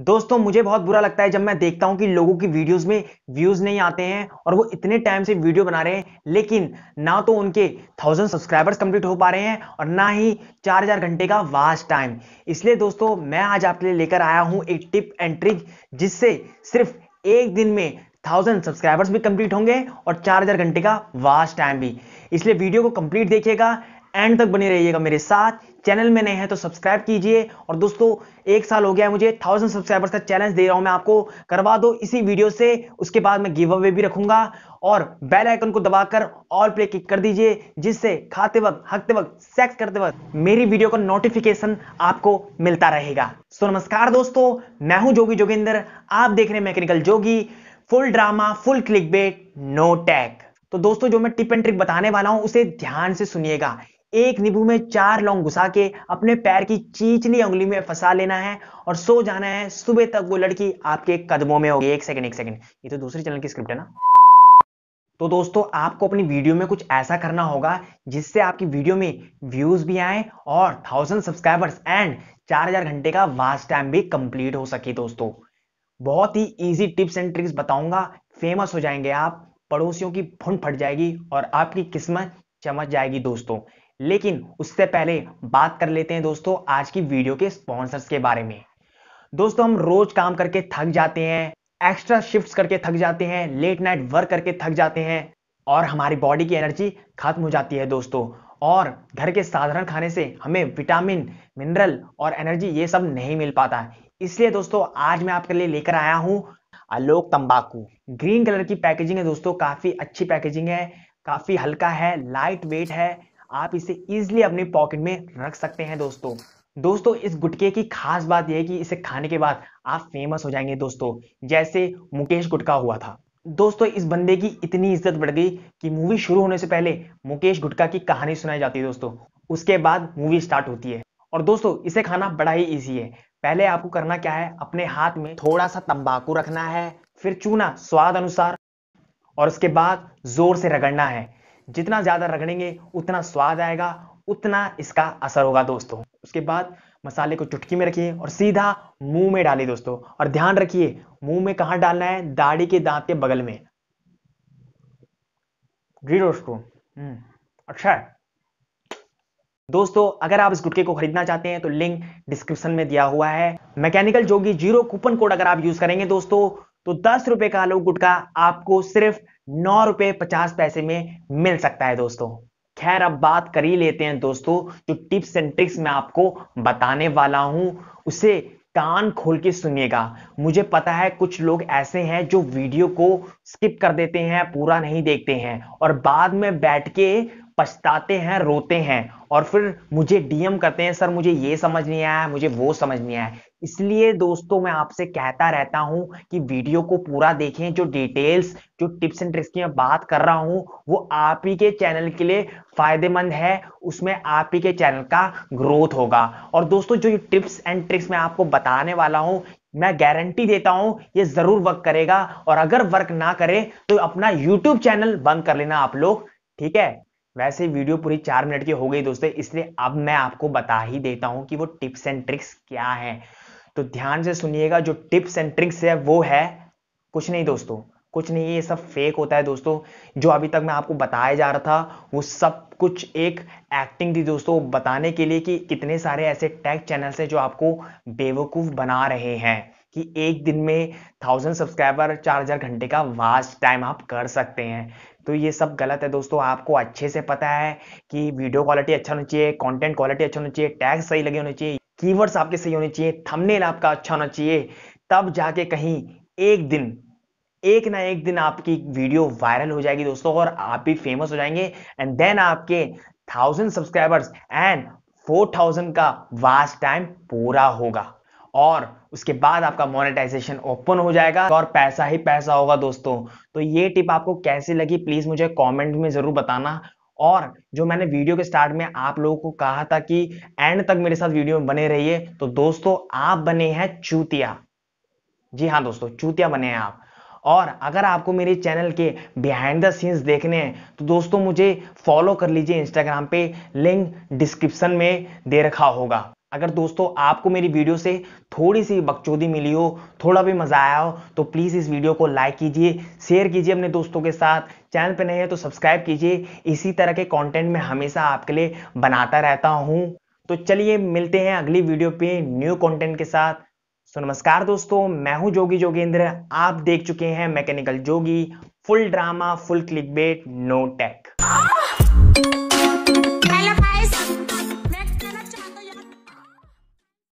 दोस्तों मुझे बहुत बुरा लगता है जब मैं देखता हूं कि लोगों की वीडियोस में व्यूज नहीं आते हैं और वो इतने टाइम से वीडियो बना रहे हैं लेकिन ना तो उनके थाउजेंड सब्सक्राइबर्स कंप्लीट हो पा रहे हैं और ना ही चार हजार घंटे का वास्ट टाइम इसलिए दोस्तों मैं आज आपके लिए लेकर आया हूं एक टिप एंड ट्रिक जिससे सिर्फ एक दिन में थाउजेंड सब्सक्राइबर्स भी कंप्लीट होंगे और चार हजार घंटे का वास्ट टाइम भी इसलिए वीडियो को कंप्लीट देखिएगा एंड तक बने रहिएगा मेरे साथ चैनल में नए हैं तो सब्सक्राइब कीजिए और दोस्तों एक साल हो गया है मुझे थाउजेंड सब्सक्राइबर्स का चैलेंज दे रहा हूं मैं आपको करवा दो इसी वीडियो से उसके बाद मैं गिव अवे भी रखूंगा और बेल आइकन को दबाकर ऑल प्ले क्लिक कर दीजिए जिससे खाते वक्त हकते वक्त सेक्स करते वक्त मेरी वीडियो का नोटिफिकेशन आपको मिलता रहेगा सो नमस्कार दोस्तों मैं हूं जोगी जोगिंदर आप देख रहे हैं mechanical Jogi full drama full click no tag तो दोस्तों जो मैं टिप एंड ट्रिक बताने वाला हूं उसे ध्यान से सुनिएगा एक नींबू में चार लौंग घुसा के अपने पैर की चीचली उंगली में फंसा लेना है और सो जाना है सुबह तक वो लड़की आपके कदमों में होगी एक सेकंड एक सेकंड ये तो दूसरी चैनल की स्क्रिप्ट है ना तो दोस्तों आपको अपनी वीडियो में कुछ ऐसा करना होगा जिससे आपकी वीडियो में व्यूज भी आए और थाउजेंड सब्सक्राइबर्स एंड चार हजार घंटे का वास्ट टाइम भी कंप्लीट हो सके दोस्तों बहुत ही इजी टिप्स एंड ट्रिक्स बताऊंगा फेमस हो जाएंगे आप पड़ोसियों की फुन फट जाएगी और आपकी किस्मत चमक जाएगी दोस्तों लेकिन उससे पहले बात कर लेते हैं दोस्तों आज की वीडियो के स्पॉन्सर्स के बारे में दोस्तों हम रोज काम करके थक जाते हैं एक्स्ट्रा शिफ्ट करके थक जाते हैं लेट नाइट वर्क करके थक जाते हैं और हमारी बॉडी की एनर्जी खत्म हो जाती है दोस्तों और घर के साधारण खाने से हमें विटामिन मिनरल और एनर्जी ये सब नहीं मिल पाता इसलिए दोस्तों आज मैं आपके लिए लेकर आया हूँ आलोक तंबाकू ग्रीन कलर की पैकेजिंग है दोस्तों काफी अच्छी पैकेजिंग है काफी हल्का है लाइट वेट है आप इसे इजिली अपने पॉकेट में रख सकते हैं दोस्तों दोस्तों इस गुटके की खास बात यह है कि इसे खाने के बाद आप फेमस हो जाएंगे दोस्तों जैसे मुकेश गुटका हुआ था दोस्तों इस बंदे की इतनी इज्जत बढ़ गई कि मूवी शुरू होने से पहले मुकेश गुटका की कहानी सुनाई जाती है दोस्तों उसके बाद मूवी स्टार्ट होती है और दोस्तों इसे खाना बड़ा ही ईजी है पहले आपको करना क्या है अपने हाथ में थोड़ा सा तंबाकू रखना है फिर चूना स्वाद अनुसार और उसके बाद जोर से रगड़ना है जितना ज़्यादा रगड़ेंगे उतना स्वाद आएगा उतना इसका असर होगा दोस्तों उसके बाद मसाले को चुटकी में रखिए और सीधा मुंह में डालिए दोस्तों और ध्यान रखिए मुंह में कहा डालना है दाढ़ी के दांत के बगल में जी दोस्तों हम्म, अच्छा है दोस्तों अगर आप इस गुटके को खरीदना चाहते हैं तो लिंक डिस्क्रिप्शन में दिया हुआ है mechanical Jogi zero coupon code अगर आप यूज करेंगे दोस्तों तो दस रुपए का आलू गुटका आपको सिर्फ नौ रुपए पचास पैसे में मिल सकता है दोस्तों खैर अब बात कर ही लेते हैं दोस्तों जो टिप्स एंड ट्रिक्स मैं आपको बताने वाला हूं उसे कान खोल के सुनिएगा मुझे पता है कुछ लोग ऐसे हैं जो वीडियो को स्किप कर देते हैं पूरा नहीं देखते हैं और बाद में बैठ के पछताते हैं रोते हैं और फिर मुझे डीएम करते हैं सर मुझे ये समझ नहीं आया मुझे वो समझ नहीं आया इसलिए दोस्तों मैं आपसे कहता रहता हूं कि वीडियो को पूरा देखें जो डिटेल्स जो टिप्स एंड ट्रिक्स की मैं बात कर रहा हूं वो आप ही के चैनल के लिए फायदेमंद है उसमें आप ही के चैनल का ग्रोथ होगा और दोस्तों जो टिप्स एंड ट्रिक्स मैं आपको बताने वाला हूं मैं गारंटी देता हूं ये जरूर वर्क करेगा और अगर वर्क ना करे तो अपना यूट्यूब चैनल बंद कर लेना आप लोग ठीक है वैसे वीडियो पूरी चार मिनट की हो गई दोस्तों इसलिए अब मैं आपको बता ही देता हूं कि वो टिप्स एंड ट्रिक्स क्या है तो ध्यान से सुनिएगा जो टिप्स एंड ट्रिक्स है वो है कुछ नहीं दोस्तों कुछ नहीं ये सब फेक होता है दोस्तों जो अभी तक मैं आपको बताया जा रहा था वो सब कुछ एक एक्टिंग थी दोस्तों बताने के लिए कि कितने सारे ऐसे टैग चैनल्स हैं जो आपको बेवकूफ़ बना रहे हैं कि एक दिन में थाउजेंड सब्सक्राइबर चार हज़ार घंटे का वास्ट टाइम आप कर सकते हैं तो ये सब गलत है दोस्तों आपको अच्छे से पता है कि वीडियो क्वालिटी अच्छा होना चाहिए कंटेंट क्वालिटी अच्छा होना चाहिए टैग सही लगे होने चाहिए कीवर्ड्स आपके सही होने चाहिए थंबनेल आपका अच्छा होना चाहिए तब जाके कहीं एक दिन एक ना एक दिन आपकी वीडियो वायरल हो जाएगी दोस्तों और आप भी फेमस हो जाएंगे एंड देन आपके thousand subscribers and four thousand का वास्ट टाइम पूरा होगा और उसके बाद आपका मोनेटाइजेशन ओपन हो जाएगा और पैसा ही पैसा होगा दोस्तों तो ये टिप आपको कैसे लगी प्लीज मुझे कमेंट में जरूर बताना और जो मैंने वीडियो के स्टार्ट में आप लोगों को कहा था कि एंड तक मेरे साथ वीडियो में बने रहिए तो दोस्तों आप बने हैं चूतिया जी हाँ दोस्तों चूतिया बने हैं आप और अगर आपको मेरे चैनल के बिहाइंड द सीन्स देखने हैं तो दोस्तों मुझे फॉलो कर लीजिए इंस्टाग्राम पे लिंक डिस्क्रिप्शन में दे रखा होगा अगर दोस्तों आपको मेरी वीडियो से थोड़ी सी बकचोदी मिली हो थोड़ा भी मज़ा आया हो तो प्लीज़ इस वीडियो को लाइक कीजिए शेयर कीजिए अपने दोस्तों के साथ चैनल पर नहीं है तो सब्सक्राइब कीजिए इसी तरह के कंटेंट मैं हमेशा आपके लिए बनाता रहता हूँ तो चलिए मिलते हैं अगली वीडियो पे न्यू कॉन्टेंट के साथ सो नमस्कार दोस्तों मैं हूं जोगी जोगेंद्र आप देख चुके हैं mechanical Jogi full drama full click bait no take